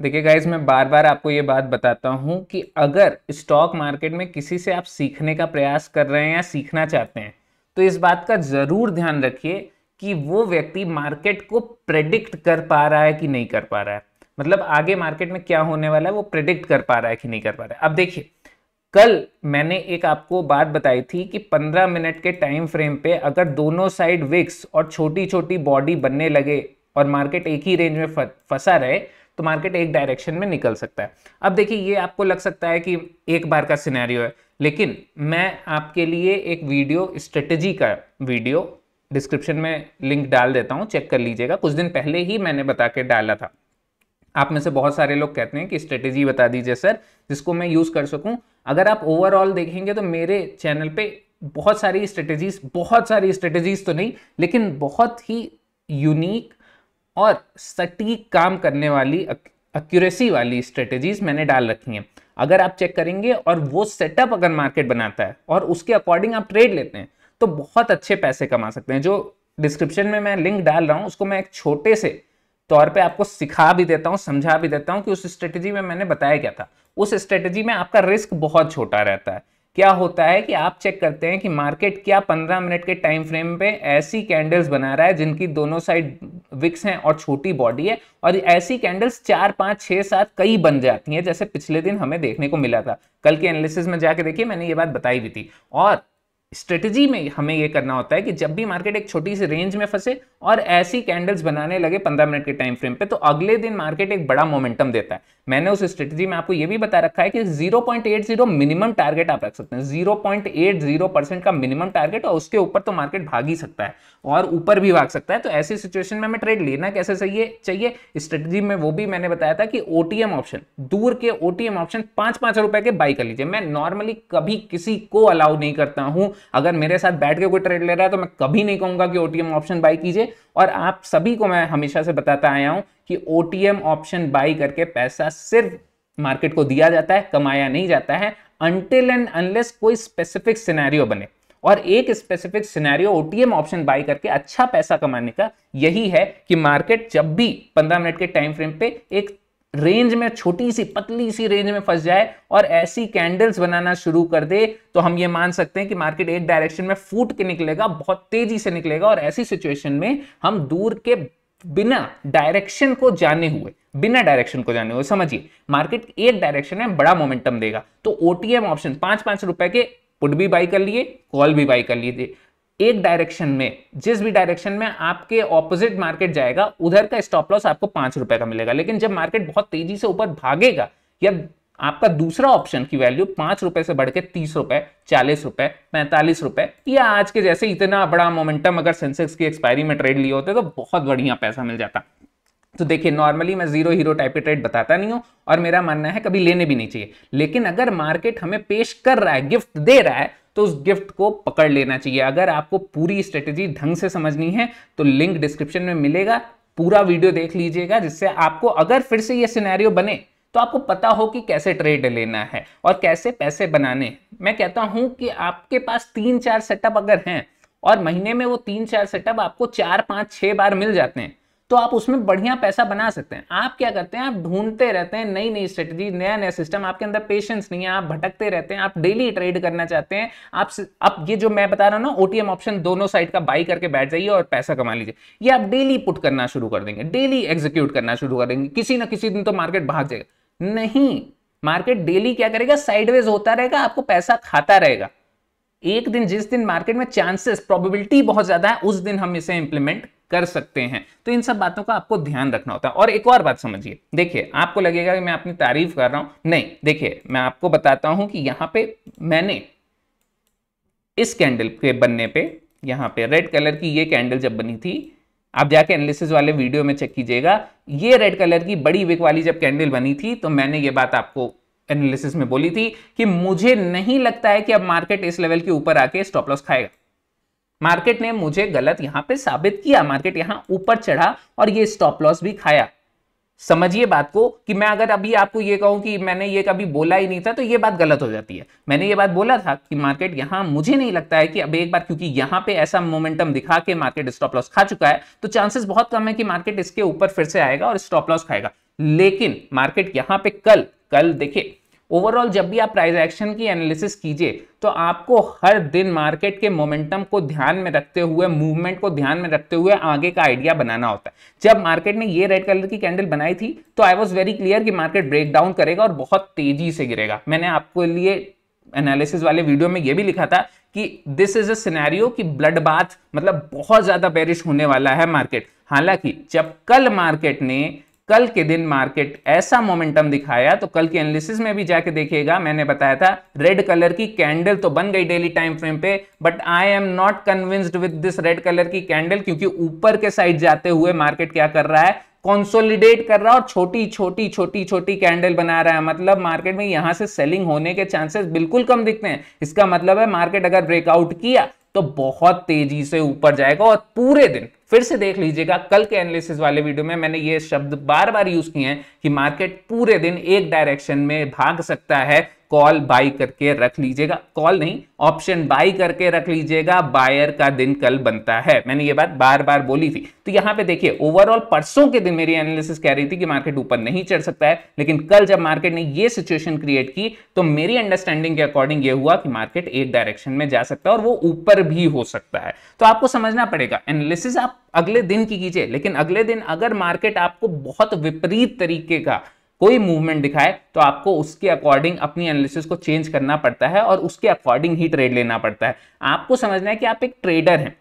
देखिए गाइज मैं बार बार आपको ये बात बताता हूँ कि अगर स्टॉक मार्केट में किसी से आप सीखने का प्रयास कर रहे हैं या सीखना चाहते हैं तो इस बात का ज़रूर ध्यान रखिए कि वो व्यक्ति मार्केट को प्रेडिक्ट कर पा रहा है कि नहीं कर पा रहा है मतलब आगे मार्केट में क्या होने वाला है वो प्रेडिक्ट कर पा रहा है कि नहीं कर पा रहा है अब देखिए कल मैंने एक आपको बात बताई थी कि 15 मिनट के टाइम फ्रेम पे अगर दोनों साइड विक्स और छोटी छोटी बॉडी बनने लगे और मार्केट एक ही रेंज में फंसा रहे तो मार्केट एक डायरेक्शन में निकल सकता है अब देखिए ये आपको लग सकता है कि एक बार का सिनेरियो है लेकिन मैं आपके लिए एक वीडियो स्ट्रेटजी का वीडियो डिस्क्रिप्शन में लिंक डाल देता हूँ चेक कर लीजिएगा कुछ दिन पहले ही मैंने बता के डाला था आप में से बहुत सारे लोग कहते हैं कि स्ट्रेटेजी बता दीजिए सर जिसको मैं यूज़ कर सकूँ अगर आप ओवरऑल देखेंगे तो मेरे चैनल पे बहुत सारी स्ट्रेटेजीज बहुत सारी स्ट्रेटेजीज तो नहीं लेकिन बहुत ही यूनिक और सटीक काम करने वाली एक्यूरेसी वाली स्ट्रेटेजीज मैंने डाल रखी हैं अगर आप चेक करेंगे और वो सेटअप अगर मार्केट बनाता है और उसके अकॉर्डिंग आप ट्रेड लेते हैं तो बहुत अच्छे पैसे कमा सकते हैं जो डिस्क्रिप्शन में मैं लिंक डाल रहा हूँ उसको मैं एक छोटे से तौर पे आपको सिखा भी देता हूँ समझा भी देता हूँ कि उस स्ट्रेटेजी में मैंने बताया क्या था उस स्ट्रेटेजी में आपका रिस्क बहुत छोटा रहता है क्या होता है कि आप चेक करते हैं कि मार्केट क्या 15 मिनट के टाइम फ्रेम पे ऐसी कैंडल्स बना रहा है जिनकी दोनों साइड विक्स हैं और छोटी बॉडी है और ऐसी कैंडल्स चार पांच छह सात कई बन जाती हैं जैसे पिछले दिन हमें देखने को मिला था कल के एनालिसिस में जाके देखिए मैंने ये बात बताई भी थी और स्ट्रेटजी में हमें ये करना होता है कि जब भी मार्केट एक छोटी सी रेंज में फंसे और ऐसी कैंडल्स बनाने लगे पंद्रह मिनट के टाइम फ्रेम पे तो अगले दिन मार्केट एक बड़ा मोमेंटम देता है मैंने उस स्ट्रेटजी में आपको ये भी बता रखा है कि 0.80 मिनिमम टारगेट आप रख सकते हैं 0.80 परसेंट का मिनिमम टारगेट और उसके ऊपर तो मार्केट भाग ही सकता है और ऊपर भी भाग सकता है तो ऐसी सिचुएशन में हमें ट्रेड लेना कैसे सही है चाहिए स्ट्रेटजी में वो भी मैंने बताया था कि ओटीएम ऑप्शन दूर के ओटीएम ऑप्शन पांच पांच रुपए के बाई कर लीजिए मैं नॉर्मली कभी किसी को अलाउ नहीं करता हूं अगर मेरे साथ बैठ के कोई ट्रेड ले रहा है तो मैं कभी नहीं कहूंगा कि ओटीएम ऑप्शन बाई कीजिए और आप सभी को मैं हमेशा से बताता आया हूं कि ओटीएम ऑप्शन बाई करके पैसा सिर्फ मार्केट को दिया जाता है कमाया नहीं जाता है अनटिल एंड अनलेस कोई स्पेसिफिक सिनेरियो बने और एक specific scenario OTM option buy करके अच्छा पैसा कमाने का यही है कि मार्केट जब भी 15 मिनट के टाइम फ्रेम पे एक रेंज में छोटी सी पतली सी रेंज में फंस जाए और ऐसी कैंडल्स बनाना शुरू कर दे तो हम ये मान सकते हैं कि मार्केट एक डायरेक्शन में फूट के निकलेगा बहुत तेजी से निकलेगा और ऐसी सिचुएशन में हम दूर के बिना डायरेक्शन को जाने हुए बिना डायरेक्शन को जाने हुए समझिए मार्केट एक डायरेक्शन में बड़ा मोमेंटम देगा तो ओटीएम ऑप्शन पांच पांच रुपए के पुट भी बाई कर लिए कॉल भी बाई कर लिए एक डायरेक्शन में जिस भी डायरेक्शन में आपके ऑपोजिट मार्केट जाएगा उधर का स्टॉप लॉस आपको पांच रुपए का मिलेगा लेकिन जब मार्केट बहुत तेजी से ऊपर भागेगा या आपका दूसरा ऑप्शन की वैल्यू पांच रुपए से बढ़ के तीस रुपए चालीस रुपए पैंतालीस रुपए या आज के जैसे इतना बड़ा मोमेंटम अगर सेंसेक्स की एक्सपायरी में ट्रेड लिए होते तो बहुत बढ़िया पैसा मिल जाता तो देखिए नॉर्मली मैं जीरो हीरो टाइप के ट्रेड बताता नहीं हूं और मेरा मानना है कभी लेने भी नहीं चाहिए लेकिन अगर मार्केट हमें पेश कर रहा है गिफ्ट दे रहा है तो उस गिफ्ट को पकड़ लेना चाहिए अगर आपको पूरी स्ट्रेटेजी ढंग से समझनी है तो लिंक डिस्क्रिप्शन में मिलेगा पूरा वीडियो देख लीजिएगा जिससे आपको अगर फिर से ये सिनेरियो बने तो आपको पता हो कि कैसे ट्रेड लेना है और कैसे पैसे बनाने मैं कहता हूं कि आपके पास तीन चार सेटअप अगर हैं और महीने में वो तीन चार सेटअप आपको चार पाँच छः बार मिल जाते हैं तो आप उसमें बढ़िया पैसा बना सकते हैं आप क्या करते हैं आप ढूंढते रहते हैं नई नई स्ट्रेटजी नया नया सिस्टम आपके अंदर पेशेंस नहीं है आप भटकते रहते हैं आप डेली ट्रेड करना चाहते हैं आप आप ये जो मैं बता रहा हूं ना ओटीएम ऑप्शन दोनों साइड का बाई करके बैठ जाइए और पैसा कमा लीजिए ये आप डेली पुट करना शुरू कर देंगे डेली एग्जीक्यूट करना शुरू कर देंगे किसी ना किसी दिन तो मार्केट भाग जाएगा नहीं मार्केट डेली क्या करेगा साइडवेज होता रहेगा आपको पैसा खाता रहेगा एक दिन जिस दिन मार्केट में चांसेस प्रोबेबिलिटी बहुत ज्यादा है उस दिन हम इसे इंप्लीमेंट कर सकते हैं तो इन सब बातों का आपको ध्यान रखना होता है और एक और बात समझिए देखिए आपको लगेगा कि मैं अपनी तारीफ कर रहा हूं नहीं देखिए मैं आपको बताता हूं कि यहां पे मैंने इस कैंडल के बनने पे यहां पे रेड कलर की ये कैंडल जब बनी थी आप जाके एनालिसिस वाले वीडियो में चेक कीजिएगा ये रेड कलर की बड़ी विक वाली जब कैंडल बनी थी तो मैंने ये बात आपको एनालिसिस में बोली थी कि मुझे नहीं लगता है कि अब मार्केट इस लेवल के ऊपर आके स्टॉप लॉस खाएगा मार्केट ने मुझे गलत यहां पे साबित किया मार्केट यहां ऊपर चढ़ा और ये स्टॉप लॉस भी खाया समझिए बात को कि मैं अगर अभी आपको ये कहूं कि मैंने ये कभी बोला ही नहीं था तो ये बात गलत हो जाती है मैंने ये बात बोला था कि मार्केट यहां मुझे नहीं लगता है कि अब एक बार क्योंकि यहां पे ऐसा मोमेंटम दिखा के मार्केट स्टॉप लॉस खा चुका है तो चांसेस बहुत कम है कि मार्केट इसके ऊपर फिर से आएगा और स्टॉप लॉस खाएगा लेकिन मार्केट यहां पे कल कल देखिए ओवरऑल जब भी आप प्राइस एक्शन की एनालिसिस कीजिए तो आपको हर दिन मार्केट के मोमेंटम को ध्यान में रखते हुए मूवमेंट को ध्यान में रखते हुए आगे का आइडिया बनाना होता है जब मार्केट ने ये रेड कलर की कैंडल बनाई थी तो आई वॉज वेरी क्लियर कि मार्केट ब्रेक डाउन करेगा और बहुत तेजी से गिरेगा मैंने आपको लिए एनालिसिस वाले वीडियो में यह भी लिखा था कि दिस इज अनेरियो कि ब्लड बाथ मतलब बहुत ज्यादा बेरिश होने वाला है मार्केट हालांकि जब कल मार्केट ने कल के दिन मार्केट ऐसा मोमेंटम दिखाया तो कल के एनालिसिस में भी जाके देखिएगा मैंने बताया था रेड कलर की कैंडल तो बन गई डेली टाइम फ्रेम पे but I am not convinced with this red colour की कैंडल क्योंकि ऊपर के साइड जाते हुए मार्केट क्या कर रहा है कॉन्सोलिडेट कर रहा है और छोटी छोटी छोटी छोटी कैंडल बना रहा है मतलब मार्केट में यहां से सेलिंग होने के चांसेस बिल्कुल कम दिखते हैं इसका मतलब है मार्केट अगर ब्रेकआउट किया तो बहुत तेजी से ऊपर जाएगा और पूरे दिन फिर से देख लीजिएगा कल के एनालिसिस वाले वीडियो में मैंने ये शब्द बार बार यूज किए हैं कि मार्केट पूरे दिन एक डायरेक्शन में भाग सकता है कॉल बाई करके रख लीजिएगा कॉल नहीं ऑप्शन बाई करके रख लीजिएगा बायर का दिन कल बनता है मैंने ये बात बार बार बोली थी तो यहां पे देखिए ओवरऑल परसों के दिन मेरी एनालिसिस कह रही थी कि मार्केट ऊपर नहीं चढ़ सकता है लेकिन कल जब मार्केट ने ये सिचुएशन क्रिएट की तो मेरी अंडरस्टैंडिंग के अकॉर्डिंग ये हुआ कि मार्केट एक डायरेक्शन में जा सकता है और वो ऊपर भी हो सकता है तो आपको समझना पड़ेगा एनालिसिस आप अगले दिन की कीजिए लेकिन अगले दिन अगर मार्केट आपको बहुत विपरीत तरीके का कोई मूवमेंट दिखाए तो आपको उसके अकॉर्डिंग अपनी एनालिसिस को चेंज करना पड़ता है और उसके अकॉर्डिंग ही ट्रेड लेना पड़ता है आपको समझना है कि आप एक ट्रेडर हैं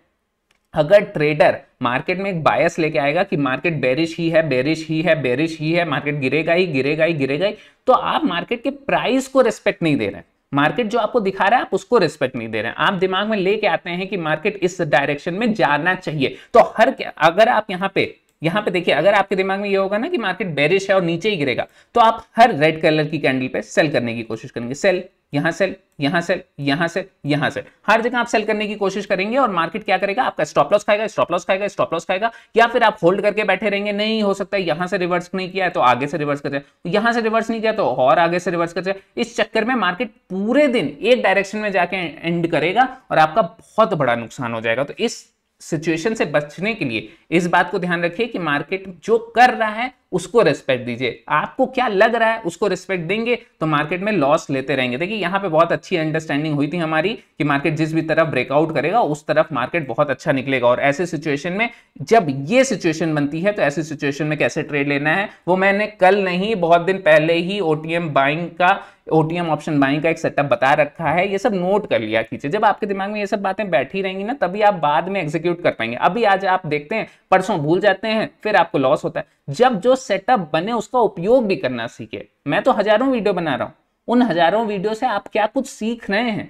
अगर ट्रेडर मार्केट में एक बायस लेके आएगा कि मार्केट बेरिश ही है बेरिश ही है बेरिश ही है मार्केट गिरेगा ही गिरेगा ही गिरेगा ही तो आप मार्केट के प्राइस को रिस्पेक्ट नहीं दे रहे हैं मार्केट जो आपको दिखा रहा है आप उसको रिस्पेक्ट नहीं दे रहे हैं आप दिमाग में लेके आते हैं कि मार्केट इस डायरेक्शन में जाना चाहिए तो हर अगर आप यहाँ पे यहां पे देखिए अगर आपके दिमाग में ये होगा ना कि मार्केट बेरिश है और नीचे ही गिरेगा तो आप हर रेड कलर की कैंडल पे सेल करने की कोशिश करेंगे सेल यहां सेल यहां सेल यहां सेल यहां सेल हर जगह आप सेल करने की कोशिश करेंगे और मार्केट क्या करेगा आपका स्टॉप लॉस खाएगा स्टॉप लॉस खाएगा स्टॉप लॉस खाएगा या फिर आप होल्ड करके बैठे रहेंगे नहीं हो सकता है यहां से रिवर्स नहीं किया है तो आगे से रिवर्स कर जाए तो यहां से रिवर्स नहीं किया तो और आगे से रिवर्स कर जाए इस चक्कर में मार्केट पूरे दिन एक डायरेक्शन में जाके एंड करेगा और आपका बहुत बड़ा नुकसान हो जाएगा तो इस सिचुएशन से बचने के लिए इस बात को ध्यान रखिए कि मार्केट जो कर रहा है उसको रेस्पेक्ट दीजिए आपको क्या लग रहा है उसको रेस्पेक्ट देंगे तो मार्केट में लॉस लेते रहेंगे देखिए यहाँ पे बहुत अच्छी अंडरस्टैंडिंग हुई थी हमारी कि मार्केट जिस भी तरफ ब्रेकआउट करेगा उस तरफ मार्केट बहुत अच्छा निकलेगा और ऐसे सिचुएशन में जब ये सिचुएशन बनती है तो ऐसे सिचुएशन में कैसे ट्रेड लेना है वो मैंने कल नहीं बहुत दिन पहले ही ओटीएम बाइंग का ओटीएम ऑप्शन बाइंग का एक सेटअप बता रखा है ये सब नोट कर लिया कीजिए जब आपके दिमाग में ये सब बातें बैठी रहेंगी ना तभी आप बाद में एग्जीक्यूट कर पाएंगे अभी आज आप देखते हैं परसों भूल जाते हैं फिर आपको लॉस होता है जब जो सेटअप बने उसका उपयोग भी करना सीखे मैं तो हजारों वीडियो बना रहा हूं उन हजारों वीडियो से आप क्या कुछ सीख रहे हैं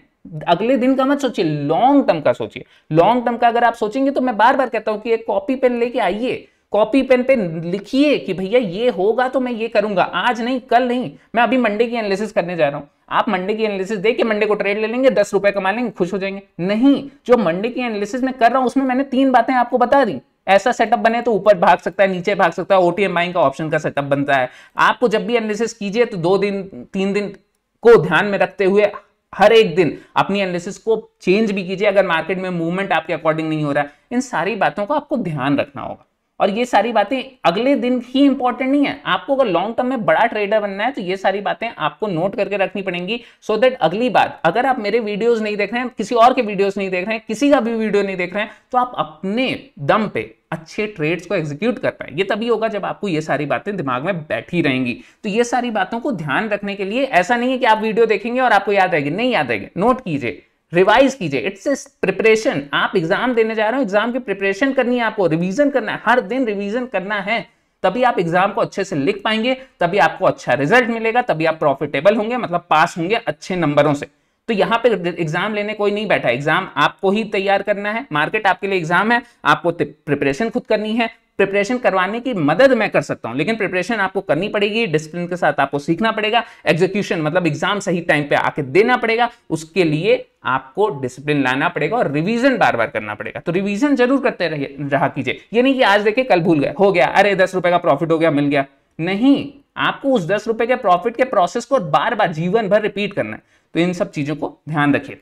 अगले दिन का मत सोचिए लॉन्ग टर्म का सोचिए लॉन्ग टर्म का अगर आप सोचेंगे तो मैं बार बार कहता हूं कि एक कॉपी पेन लेके आइए कॉपी पेन पे लिखिए कि भैया ये होगा तो मैं ये करूंगा आज नहीं कल नहीं मैं अभी मंडे की एनालिसिस करने जा रहा हूं आप मंडे की एनालिसिस दे के मंडे को ट्रेड ले लेंगे दस रुपए कमा लेंगे खुश हो जाएंगे नहीं जो मंडे की एनालिसिस मैं कर रहा हूं उसमें मैंने तीन बातें आपको बता दी ऐसा सेटअप बने तो ऊपर भाग सकता है नीचे भाग सकता है ओटीएम बाइंग का ऑप्शन का सेटअप बनता है आपको जब भी एनालिसिस कीजिए तो दो दिन तीन दिन को ध्यान में रखते हुए हर एक दिन अपनी एनालिसिस को चेंज भी कीजिए अगर मार्केट में मूवमेंट आपके अकॉर्डिंग नहीं हो रहा है इन सारी बातों का आपको ध्यान रखना होगा और ये सारी बातें अगले दिन ही इंपॉर्टेंट नहीं है आपको अगर लॉन्ग टर्म में बड़ा ट्रेडर बनना है तो ये सारी बातें आपको नोट करके रखनी पड़ेंगी सो so दैट अगली बार अगर आप मेरे वीडियोस नहीं देख रहे हैं किसी और के वीडियोस नहीं देख रहे हैं किसी का भी वीडियो नहीं देख रहे हैं तो आप अपने दम पे अच्छे ट्रेड्स को एग्जीक्यूट कर पाए ये तभी होगा जब आपको ये सारी बातें दिमाग में बैठी रहेंगी तो ये सारी बातों को ध्यान रखने के लिए ऐसा नहीं है कि आप वीडियो देखेंगे और आपको याद आएगी नहीं याद आएगी नोट कीजिए रिवाइज कीजिए इट्स प्रिपरेशन आप एग्जाम देने जा रहे हो एग्जाम की प्रिपरेशन करनी है आपको रिवीजन करना है हर दिन रिवीजन करना है तभी आप एग्जाम को अच्छे से लिख पाएंगे तभी आपको अच्छा रिजल्ट मिलेगा तभी आप प्रॉफिटेबल होंगे मतलब पास होंगे अच्छे नंबरों से तो यहां पे एग्जाम लेने कोई नहीं बैठा एग्जाम आपको ही तैयार करना है मार्केट आपके लिए एग्जाम है आपको प्रिपरेशन खुद करनी है प्रिपरेशन करवाने की मदद मैं कर सकता हूं लेकिन प्रिपरेशन आपको करनी पड़ेगी डिसिप्लिन के साथ आपको सीखना पड़ेगा एग्जीक्यूशन मतलब एग्जाम सही टाइम पे आके देना पड़ेगा उसके लिए आपको डिसिप्लिन लाना पड़ेगा और रिवीजन बार बार करना पड़ेगा तो रिवीजन जरूर करते रहा कीजिए ये नहीं कि आज देखे कल भूल गए हो गया अरे दस रुपए का प्रॉफिट हो गया मिल गया नहीं आपको उस दस रुपए के प्रॉफिट के प्रोसेस को बार बार जीवन भर रिपीट करना है तो इन सब चीज़ों को ध्यान रखिए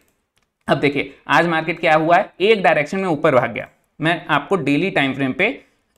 अब देखिए आज मार्केट क्या हुआ है एक डायरेक्शन में ऊपर भाग गया मैं आपको डेली टाइम फ्रेम पे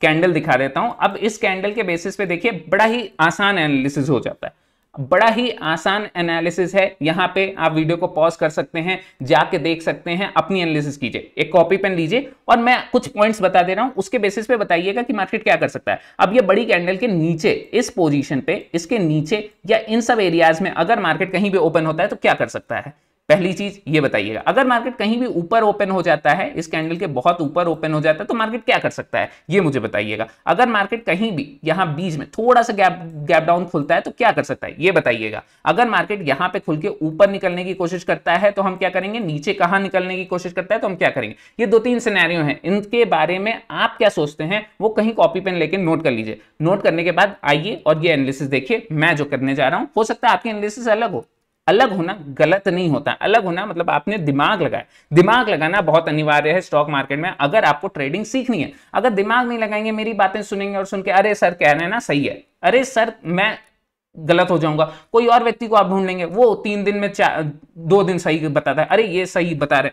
कैंडल दिखा देता हूं अब इस कैंडल के बेसिस पे देखिए बड़ा ही आसान एनालिसिस हो जाता है बड़ा ही आसान एनालिसिस है यहाँ पे आप वीडियो को पॉज कर सकते हैं जाके देख सकते हैं अपनी एनालिसिस कीजिए एक कॉपी पेन लीजिए और मैं कुछ पॉइंट्स बता दे रहा हूं उसके बेसिस पे बताइएगा कि मार्केट क्या कर सकता है अब ये बड़ी कैंडल के नीचे इस पोजीशन पे इसके नीचे या इन सब एरियाज में अगर मार्केट कहीं भी ओपन होता है तो क्या कर सकता है पहली चीज ये बताइएगा अगर मार्केट कहीं भी ऊपर ओपन हो जाता है इस कैंडल के बहुत ऊपर ओपन हो जाता है तो मार्केट क्या कर सकता है ये मुझे बताइएगा अगर मार्केट कहीं भी यहाँ बीच में थोड़ा सा गैप गैप डाउन खुलता है तो क्या कर सकता है ये बताइएगा अगर मार्केट यहाँ पे खुल के ऊपर निकलने की कोशिश करता है तो हम क्या करेंगे नीचे कहाँ निकलने की कोशिश करता है तो हम क्या करेंगे ये दो तीन सिनेरियो हैं इनके बारे में आप क्या सोचते हैं वो कहीं कॉपी पेन लेकर नोट कर लीजिए नोट करने के बाद आइए और ये एनालिसिस देखिए मैं जो करने जा रहा हूँ हो सकता है आपकी एनालिसिस अलग हो अलग होना गलत नहीं होता अलग होना मतलब आपने दिमाग लगाया दिमाग लगाना बहुत अनिवार्य है स्टॉक मार्केट में अगर आपको ट्रेडिंग सीखनी है अगर दिमाग नहीं लगाएंगे मेरी बातें सुनेंगे और सुन के अरे सर कह रहे हैं ना सही है अरे सर मैं गलत हो जाऊंगा कोई और व्यक्ति को आप ढूंढ लेंगे वो तीन दिन में चार दो दिन सही बताता है अरे ये सही बता रहे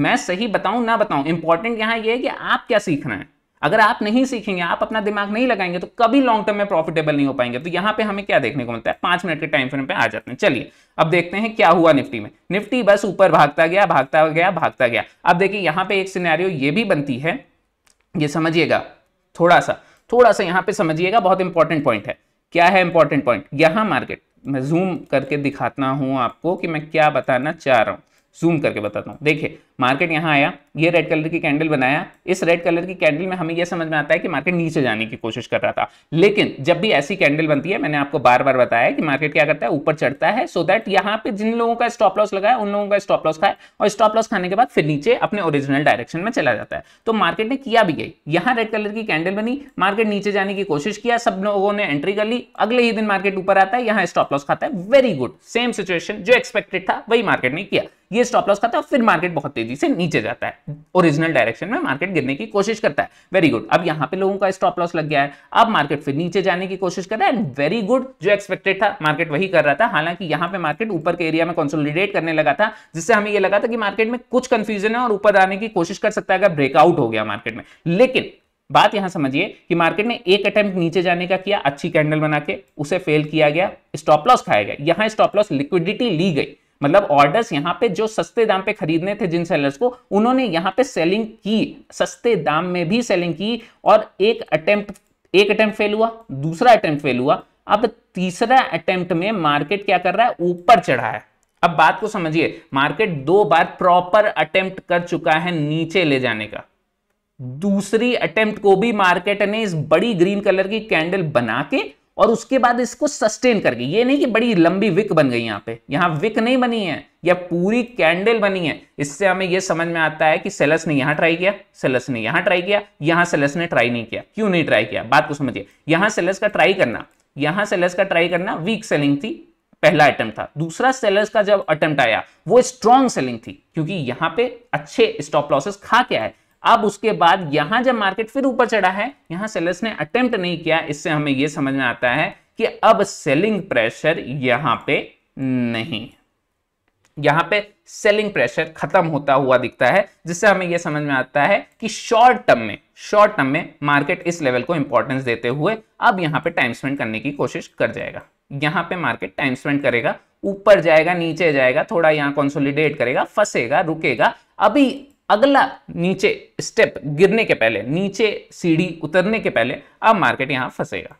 मैं सही बताऊं ना बताऊं इंपॉर्टेंट यहां ये है कि आप क्या सीखना है अगर आप नहीं सीखेंगे आप अपना दिमाग नहीं लगाएंगे तो कभी लॉन्ग टर्म में प्रॉफिटेबल नहीं हो पाएंगे तो यहाँ पे हमें क्या देखने को मिलता है पांच मिनट के टाइम फ्रेम पे आ जाते हैं चलिए अब देखते हैं क्या हुआ निफ्टी में निफ्टी बस ऊपर भागता गया भागता गया भागता गया अब देखिए यहाँ पे एक सीनारियो ये भी बनती है ये समझिएगा थोड़ा सा थोड़ा सा यहाँ पे समझिएगा बहुत इंपॉर्टेंट पॉइंट है क्या है इंपॉर्टेंट पॉइंट यहाँ मार्केट मैं जूम करके दिखाता हूँ आपको कि मैं क्या बताना चाह रहा हूँ जूम करके बताता हूँ देखिए मार्केट यहाँ आया ये रेड कलर की कैंडल बनाया इस रेड कलर की कैंडल में हमें यह समझ में आता है कि मार्केट नीचे जाने की कोशिश कर रहा था लेकिन जब भी ऐसी कैंडल बनती है मैंने आपको बार बार बताया कि मार्केट क्या करता है ऊपर चढ़ता है सो दैट यहाँ पे जिन लोगों का स्टॉप लॉस लगाया उन लोगों का स्टॉप लॉस खाए और स्टॉप लॉस खाने के बाद फिर नीचे अपने ओरिजिनल डायरेक्शन में चला जाता है तो मार्केट ने किया भी गई यहाँ रेड कलर की कैंडल बनी मार्केट नीचे जाने की कोशिश किया सब लोगों ने एंट्री कर ली अगले ही दिन मार्केट ऊपर आता है यहाँ स्टॉप लॉस खाता है वेरी गुड सेम सिचुएशन जो एक्सपेक्टेड था वही मार्केट ने किया ये स्टॉप लॉस खाता है फिर मार्केट बहुत तेजी तेजी से नीचे जाता है ओरिजिनल डायरेक्शन में मार्केट गिरने की कोशिश करता है वेरी गुड अब यहां पे लोगों का स्टॉप लॉस लग गया है अब मार्केट फिर नीचे जाने की कोशिश कर रहा है एंड वेरी गुड जो एक्सपेक्टेड था मार्केट वही कर रहा था हालांकि यहां पर मार्केट ऊपर के एरिया में कंसोलिडेट करने लगा था जिससे हमें यह लगा था कि मार्केट में कुछ कंफ्यूजन है और ऊपर आने की कोशिश कर सकता है अगर ब्रेकआउट हो गया मार्केट में लेकिन बात यहां समझिए कि मार्केट ने एक अटेम्प्ट नीचे जाने का किया अच्छी कैंडल बना के उसे फेल किया गया स्टॉप लॉस खाया गया यहां स्टॉप लॉस लिक्विडिटी ली गई मतलब ऑर्डर्स यहाँ पे जो सस्ते दाम पे खरीदने थे जिन सेलर्स को उन्होंने यहाँ पे सेलिंग की सस्ते दाम में भी सेलिंग की और एक अटेम्प्ट एक अटेम्प्ट फेल हुआ दूसरा अटेम्प्ट फेल हुआ अब तीसरा अटेम्प्ट में मार्केट क्या कर रहा है ऊपर चढ़ा है अब बात को समझिए मार्केट दो बार प्रॉपर अटेम्प्ट कर चुका है नीचे ले जाने का दूसरी अटेम्प्ट को भी मार्केट ने इस बड़ी ग्रीन कलर की कैंडल बना के और उसके बाद इसको सस्टेन कर गई ये नहीं कि बड़ी लंबी विक बन गई यहां पे यहां विक नहीं बनी है या पूरी कैंडल बनी है इससे हमें यह समझ में आता है कि सेलस ने यहां ट्राई किया सेलस ने यहां ट्राई किया यहां सेलस ने ट्राई नहीं किया क्यों नहीं ट्राई किया बात को समझिए यहां सेलस का ट्राई करना यहां सेलस का ट्राई करना वीक सेलिंग थी पहला अटेम्प्ट था दूसरा सेलर्स का जब अटेम्प्ट आया वो स्ट्रॉन्ग सेलिंग थी क्योंकि यहां पे अच्छे स्टॉप लॉसेस खा क्या है अब उसके बाद यहां जब मार्केट फिर ऊपर चढ़ा है यहां सेलर्स ने अटेम्प्ट नहीं किया इससे हमें यह समझ में आता है कि अब सेलिंग प्रेशर यहां पे नहीं यहां पे सेलिंग प्रेशर खत्म होता हुआ दिखता है जिससे हमें यह समझ में आता है कि शॉर्ट टर्म में शॉर्ट टर्म में मार्केट इस लेवल को इंपॉर्टेंस देते हुए अब यहां पे टाइम स्पेंड करने की कोशिश कर जाएगा यहां पे मार्केट टाइम स्पेंड करेगा ऊपर जाएगा नीचे जाएगा थोड़ा यहां कंसोलिडेट करेगा फंसेगा रुकेगा अभी अगला नीचे स्टेप गिरने के पहले नीचे सीढ़ी उतरने के पहले अब मार्केट यहां फंसेगा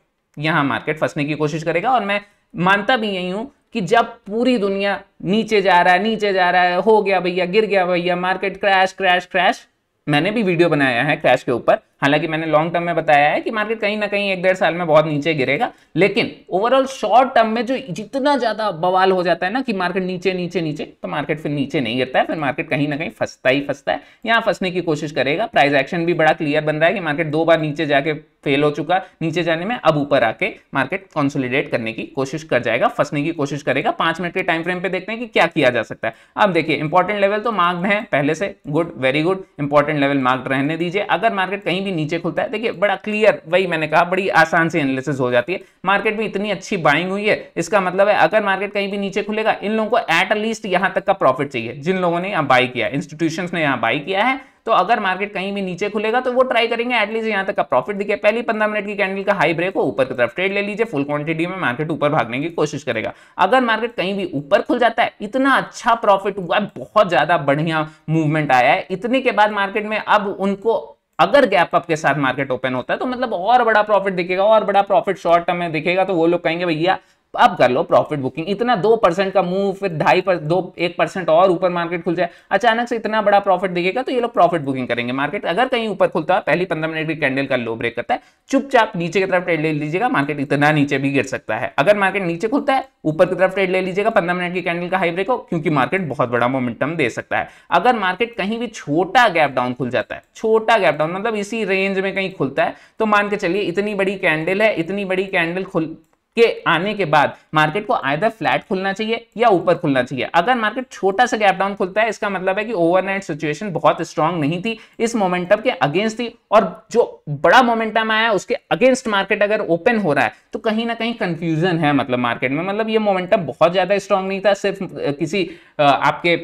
यहां मार्केट फंसने की कोशिश करेगा और मैं मानता भी यही हूं कि जब पूरी दुनिया नीचे जा रहा है नीचे जा रहा है हो गया भैया गिर गया भैया मार्केट क्रैश क्रैश क्रैश मैंने भी वीडियो बनाया है क्रैश के ऊपर हालांकि मैंने लॉन्ग टर्म में बताया है कि मार्केट कहीं ना कहीं एक डेढ़ साल में बहुत नीचे गिरेगा लेकिन ओवरऑल शॉर्ट टर्म में जो जितना ज्यादा बवाल हो जाता है ना कि मार्केट नीचे नीचे नीचे तो मार्केट फिर नीचे नहीं गिरता है फिर मार्केट कहीं ना कहीं फंसता ही फंसता है यहाँ फंसने की कोशिश करेगा प्राइस एक्शन भी बड़ा क्लियर बन रहा है कि मार्केट दो बार नीचे जाके फेल हो चुका नीचे जाने में अब ऊपर आके मार्केट कॉन्सोलिडेट करने की कोशिश कर जाएगा फंसने की कोशिश करेगा पांच मिनट के टाइम फ्रेम पे देखते हैं कि क्या किया जा सकता है अब देखिए इंपॉर्टेंट लेवल तो मार्क्ड है पहले से good very good important level marked रहने दीजिए अगर मार्केट कहीं भी कि नीचे खुलता है देखिए बड़ा क्लियर वही मैंने कहा बड़ी आसान से एनालिसिस हो जाती है मार्केट में इतनी अच्छी बाइंग हुई है इसका मतलब है अगर मार्केट कहीं भी नीचे खुलेगा इन लोगों को एट लीस्ट यहां तक का प्रॉफिट चाहिए जिन लोगों ने यहाँ बाई किया इंस्टीट्यूशन ने यहाँ बाई किया है तो अगर मार्केट कहीं भी नीचे खुलेगा तो वो ट्राई करेंगे एटलीस्ट यहां तक का प्रॉफिट दिखे पहली पंद्रह मिनट की कैंडल का हाई ब्रेक हो ऊपर की तरफ ट्रेड ले लीजिए फुल क्वांटिटी में मार्केट ऊपर भागने की कोशिश करेगा अगर मार्केट कहीं भी ऊपर खुल जाता है इतना अच्छा प्रॉफिट हुआ बहुत ज्यादा बढ़िया मूवमेंट आया है इतने के बाद मार्केट में अब उनको अगर गैप अप के साथ मार्केट ओपन होता है तो मतलब और बड़ा प्रॉफिट दिखेगा और बड़ा प्रॉफिट शॉर्ट टर्म में दिखेगा तो वो लोग कहेंगे भैया अब कर लो प्रॉफिट बुकिंग इतना दो परसेंट का मूव फिर ढाई पर दो एक परसेंट और ऊपर मार्केट खुल जाए अचानक से इतना बड़ा प्रॉफिट दिखेगा तो ये लोग प्रॉफिट बुकिंग करेंगे मार्केट अगर कहीं ऊपर खुलता है पहली पंद्रह मिनट की कैंडल का लो ब्रेक करता है चुपचाप नीचे की तरफ ट्रेड ले लीजिएगा मार्केट इतना नीचे भी गिर सकता है अगर मार्केट नीचे खुलता है ऊपर की तरफ ट्रेड ले लीजिएगा पंद्रह मिनट की कैंडल का हाई ब्रेक हो क्योंकि मार्केट बहुत बड़ा मोमेंटम दे सकता है अगर मार्केट कहीं भी छोटा गैप डाउन खुल जाता है छोटा गैप डाउन मतलब इसी रेंज में कहीं खुलता है तो मान के चलिए इतनी बड़ी कैंडल है इतनी बड़ी कैंडल खुल के आने के बाद मार्केट को आयदर फ्लैट खुलना चाहिए या ऊपर खुलना चाहिए अगर मार्केट छोटा सा गैप डाउन खुलता है इसका मतलब है कि ओवरनाइट सिचुएशन बहुत स्ट्रांग नहीं थी इस मोमेंटम के अगेंस्ट थी और जो बड़ा मोमेंटम आया उसके अगेंस्ट मार्केट अगर ओपन हो रहा है तो कहीं ना कहीं कंफ्यूजन है मतलब मार्केट में मतलब ये मोमेंटम बहुत ज्यादा स्ट्रांग नहीं था सिर्फ किसी आपके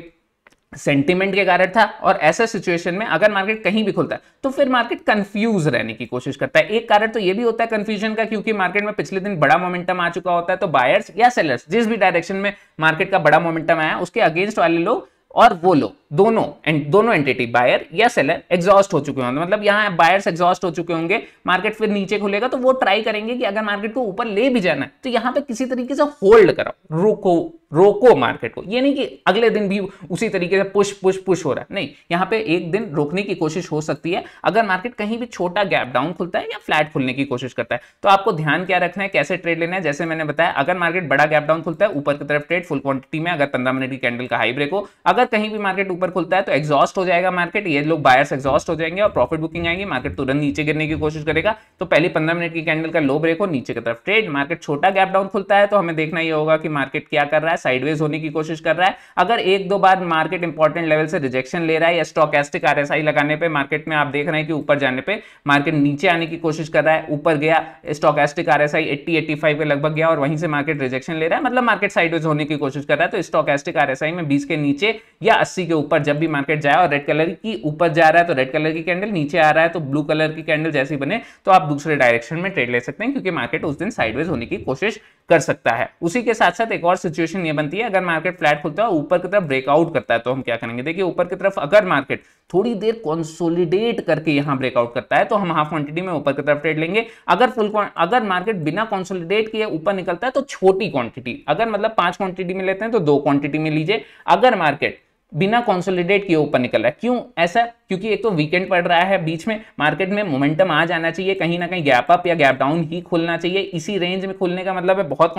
सेंटिमेंट के कारण था और ऐसे सिचुएशन में अगर मार्केट कहीं भी खुलता है तो फिर मार्केट कंफ्यूज रहने की कोशिश करता है एक कारण तो ये भी होता है कंफ्यूजन का क्योंकि मार्केट में पिछले दिन बड़ा मोमेंटम आ चुका होता है तो बायर्स या सेलर्स जिस भी डायरेक्शन में मार्केट का बड़ा मोमेंटम आया उसके अगेंस्ट वाले लोग और वो लोग दोनों एंड दोनों एंटिटी बायर या सेलर एग्जॉस्ट हो चुके होंगे मतलब यहां बायर्स एग्जॉस्ट हो चुके होंगे मार्केट फिर नीचे खुलेगा तो वो ट्राई करेंगे कि अगर मार्केट को ऊपर ले भी जाना है तो यहां पे किसी तरीके से होल्ड करो रोको रोको मार्केट को ये नहीं कि अगले दिन भी उसी तरीके से पुश पुश पुश हो रहा है नहीं यहां पे एक दिन रोकने की कोशिश हो सकती है अगर मार्केट कहीं भी छोटा गैप डाउन खुलता है या फ्लैट खुलने की कोशिश करता है तो आपको ध्यान क्या रखना है कैसे ट्रेड लेना है जैसे मैंने बताया अगर मार्केट बड़ा गैप डाउन खुलता है ऊपर की तरफ ट्रेड फुल क्वांटिटी में अगर पंद्रह मिनट की कैंडल का हाई ब्रेक हो अगर कहीं भी मार्केट ऊपर खुलता है तो एग्जॉस्ट हो जाएगा मार्केट ये लोग बायर्स एग्जॉस्ट हो जाएंगे और प्रॉफिट बुकिंग आएंगे मार्केट तुरंत नीचे गिरने की कोशिश करेगा तो पहले पंद्रह मिनट की कैंडल का लो ब्रेक हो नीचे की तरफ ट्रेड मार्केट छोटा गैप डाउन खुलता है तो हमें देखना यह होगा कि मार्केट क्या कर रहा है साइडवेज होने की कोशिश कर रहा है अगर एक दो बार मार्केट इंपॉर्टेंट लेवल से रिजेक्शन ले रहा है या स्टॉक एस्टिक आर लगाने पर मार्केट में आप देख रहे हैं कि ऊपर जाने पर मार्केट नीचे आने की कोशिश कर रहा है ऊपर गया stochastic R S I के लगभग गया और वहीं से मार्केट रिजेक्शन ले रहा है मतलब मार्केट साइडवेज होने की कोशिश कर रहा है तो स्टॉक एस्टिक आर में बीस के नीचे या अस्सी के ऊपर ऊपर जब भी मार्केट जाए और रेड कलर की ऊपर जा रहा है तो रेड कलर की कैंडल नीचे आ रहा है तो ब्लू कलर की कैंडल जैसी बने तो आप दूसरे डायरेक्शन में ट्रेड ले सकते हैं क्योंकि मार्केट उस दिन साइडवेज होने की कोशिश कर सकता है उसी के साथ साथ एक और सिचुएशन ये बनती है अगर मार्केट फ्लैट खुलता है ऊपर की तरफ ब्रेकआउट करता है तो हम क्या करेंगे देखिए ऊपर की तरफ अगर मार्केट थोड़ी देर कंसोलिडेट करके यहाँ ब्रेकआउट करता है तो हम हाफ क्वांटिटी में ऊपर की तरफ ट्रेड लेंगे अगर फुल अगर मार्केट बिना कॉन्सोलिडेट किए ऊपर निकलता है तो छोटी क्वांटिटी अगर मतलब पांच क्वांटिटी में लेते हैं तो दो क्वांटिटी में लीजिए अगर मार्केट बिना कॉन्सोलिडेट किए ऊपर निकल रहा है क्यों ऐसा क्योंकि एक तो वीकेंड पड़ रहा है बीच में मार्केट में मोमेंटम आ जाना चाहिए कहीं ना कहीं गैप अप या गैप डाउन ही खुलना चाहिए इसी रेंज में खुलने का मतलब है बहुत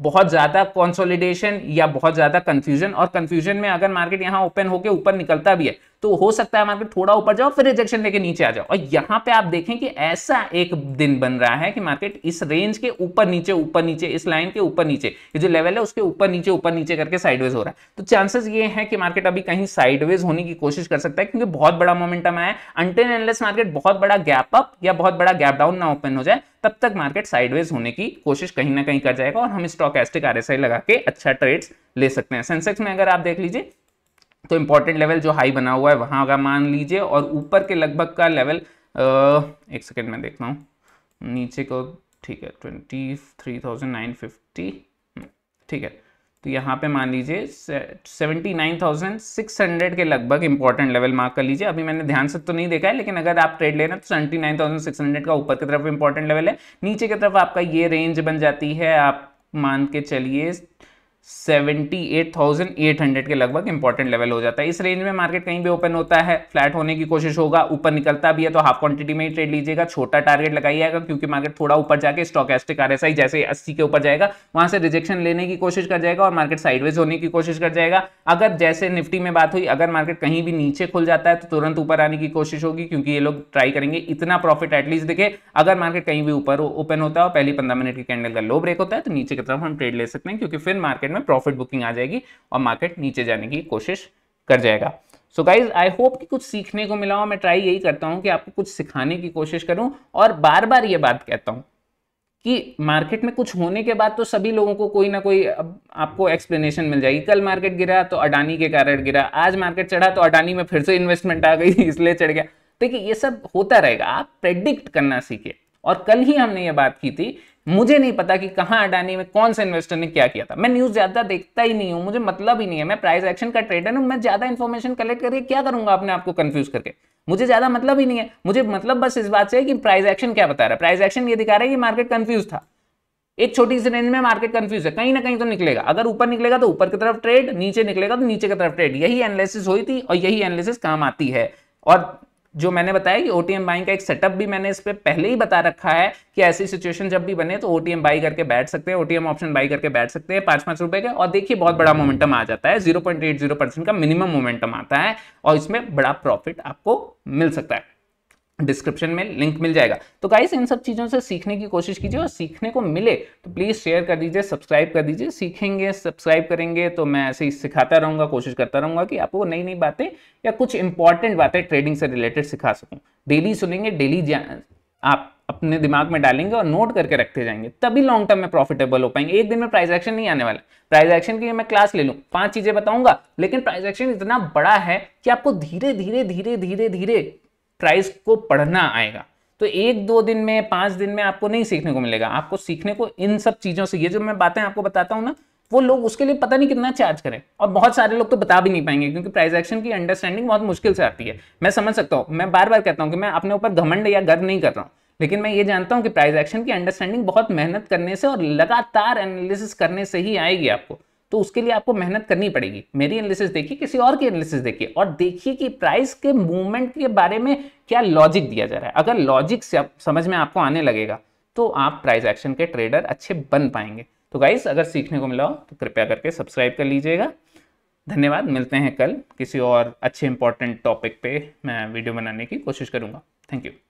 बहुत ज़्यादा कॉन्सोलिडेशन या बहुत ज़्यादा कंफ्यूजन और कंफ्यूजन में अगर मार्केट यहाँ ओपन होकर ऊपर निकलता भी है तो हो सकता है मार्केट थोड़ा ऊपर जाओ फिर रिजेक्शन लेके नीचे आ जाओ और यहाँ पे आप देखें कि ऐसा एक दिन बन रहा है कि मार्केट इस रेंज के ऊपर नीचे ऊपर नीचे इस लाइन के ऊपर नीचे ये जो लेवल है उसके ऊपर नीचे ऊपर नीचे करके साइडवेज हो रहा है तो चांसेस ये है कि मार्केट अभी कहीं साइडवेज होने की कोशिश कर सकता है क्योंकि बहुत बड़ा मोमेंटम आया अंटेन एनलेस मार्केट बहुत बड़ा गैप अप या बहुत बड़ा गैप डाउन ना ओपन हो जाए तब तक मार्केट साइडवेज होने की कोशिश कहीं ना कहीं कर जाएगा और हम स्टॉकैस्टिक आरएसआई लगा के अच्छा ट्रेड्स ले सकते हैं सेंसेक्स में अगर आप देख लीजिए तो इंपॉर्टेंट लेवल जो हाई बना हुआ है वहां का मान लीजिए और ऊपर के लगभग का लेवल एक सेकेंड में देखता हूँ नीचे को ठीक है twenty three thousand nine fifty ठीक है तो यहाँ पे मान लीजिए seventy nine thousand six hundred के लगभग इंपॉर्टेंट लेवल मार्क कर लीजिए अभी मैंने ध्यान से तो नहीं देखा है लेकिन अगर आप ट्रेड लेना तो seventy nine thousand six hundred का ऊपर की तरफ इंपॉर्टेंट लेवल है नीचे की तरफ आपका ये रेंज बन जाती है आप मान के चलिए 78,800 के लगभग इंपॉर्टेंट लेवल हो जाता है इस रेंज में मार्केट कहीं भी ओपन होता है फ्लैट होने की कोशिश होगा ऊपर निकलता भी है तो हाफ क्वांटिटी में ही ट्रेड लीजिएगा छोटा टारगेट लगाइएगा क्योंकि मार्केट थोड़ा ऊपर जाके स्टॉकेस्टिक आरएसआई जैसे 80 के ऊपर जाएगा वहां से रिजेक्शन लेने की कोशिश कर जाएगा और मार्केट साइडवेज होने की कोशिश कर जाएगा अगर जैसे निफ्टी में बात हुई अगर मार्केट कहीं भी नीचे खुल जाता है तो तुरंत ऊपर आने की कोशिश होगी क्योंकि ये लोग ट्राई करेंगे इतना प्रॉफिट एटलीस्ट दिखे अगर मार्केट कहीं भी ऊपर ओपन होता है और पहली पंद्रह मिनट की कैंडल का लो ब्रेक होता है तो नीचे की तरफ हम ट्रेड ले सकते हैं क्योंकि फिर मार्केट में प्रॉफिट बुकिंग आ जाएगी और मार्केट नीचे जाने की कोशिश कर जाएगा सो गाइज आई होप कि कुछ सीखने को मिला हो मैं ट्राई यही करता हूँ कि आपको कुछ सिखाने की कोशिश करूँ और बार बार ये बात कहता हूँ कि मार्केट में कुछ होने के बाद तो सभी लोगों को कोई ना कोई अब आपको एक्सप्लेनेशन मिल जाएगी कल मार्केट गिरा तो अडानी के कारण गिरा आज मार्केट चढ़ा तो अडानी में फिर से इन्वेस्टमेंट आ गई इसलिए चढ़ गया देखिए ये सब होता रहेगा आप प्रेडिक्ट करना सीखिए और कल ही हमने ये बात की थी मुझे नहीं पता कि कहाँ अडानी में कौन से इन्वेस्टर ने क्या किया था मैं न्यूज ज्यादा देखता ही नहीं हूँ मुझे मतलब ही नहीं है मैं प्राइस एक्शन का ट्रेडर हूँ मैं ज्यादा इन्फॉर्मेशन कलेक्ट करके क्या करूंगा अपने आपको कंफ्यूज करके मुझे ज्यादा मतलब ही नहीं है मुझे मतलब बस इस बात से है कि प्राइस एक्शन क्या बता रहा है प्राइस एक्शन ये दिखा रहा है कि मार्केट कंफ्यूज था एक छोटी सी रेंज में मार्केट कंफ्यूज है कहीं ना कहीं तो निकलेगा अगर ऊपर निकलेगा तो ऊपर की तरफ ट्रेड नीचे निकलेगा तो नीचे की तरफ ट्रेड यही एनालिसिस हुई थी और यही एनालिसिस काम आती है और जो मैंने बताया कि ओटीएम बाइंग का एक सेटअप भी मैंने इस पर पहले ही बता रखा है कि ऐसी सिचुएशन जब भी बने तो ओटीएम बाई करके बैठ सकते हैं ओटीएम ऑप्शन बाई करके बैठ सकते हैं पाँच पाँच रुपए के और देखिए बहुत बड़ा मोमेंटम आ जाता है zero point eight zero percent का मिनिमम मोमेंटम आता है और इसमें बड़ा प्रॉफिट आपको मिल सकता है डिस्क्रिप्शन में लिंक मिल जाएगा तो गाइस इन सब चीज़ों से सीखने की कोशिश कीजिए और सीखने को मिले तो प्लीज़ शेयर कर दीजिए सब्सक्राइब कर दीजिए सीखेंगे सब्सक्राइब करेंगे तो मैं ऐसे ही सिखाता रहूँगा कोशिश करता रहूँगा कि आपको नई नई बातें या कुछ इंपॉर्टेंट बातें ट्रेडिंग से रिलेटेड सिखा सकूँ डेली सुनेंगे डेली आप अपने दिमाग में डालेंगे और नोट करके रखते जाएंगे तभी लॉन्ग टर्म में प्रॉफिटेबल हो पाएंगे एक दिन में प्राइस एक्शन नहीं आने वाला प्राइस एक्शन की मैं क्लास ले लूँ पांच चीजें बताऊंगा लेकिन प्राइस एक्शन इतना बड़ा है कि आपको धीरे धीरे धीरे धीरे धीरे प्राइस को पढ़ना आएगा तो एक दो दिन में पांच दिन में आपको नहीं सीखने को मिलेगा आपको सीखने को इन सब चीज़ों से ये जो मैं बातें आपको बताता हूँ ना वो लोग उसके लिए पता नहीं कितना चार्ज करें और बहुत सारे लोग तो बता भी नहीं पाएंगे क्योंकि प्राइस एक्शन की अंडरस्टैंडिंग बहुत मुश्किल से आती है मैं समझ सकता हूँ मैं बार बार कहता हूँ कि मैं अपने ऊपर घमंड या गर्व नहीं कर रहा हूँ लेकिन मैं ये जानता हूँ कि प्राइस एक्शन की अंडरस्टैंडिंग बहुत मेहनत करने से और लगातार एनालिसिस करने से ही आएगी आपको तो उसके लिए आपको मेहनत करनी पड़ेगी मेरी एनालिसिस देखिए किसी और की एनालिसिस देखिए और देखिए कि प्राइस के मूवमेंट के बारे में क्या लॉजिक दिया जा रहा है अगर लॉजिक से समझ में आपको आने लगेगा तो आप प्राइस एक्शन के ट्रेडर अच्छे बन पाएंगे तो गाइस अगर सीखने को मिला हो तो कृपया करके सब्सक्राइब कर लीजिएगा धन्यवाद मिलते हैं कल किसी और अच्छे इंपॉर्टेंट टॉपिक पे मैं वीडियो बनाने की कोशिश करूँगा थैंक यू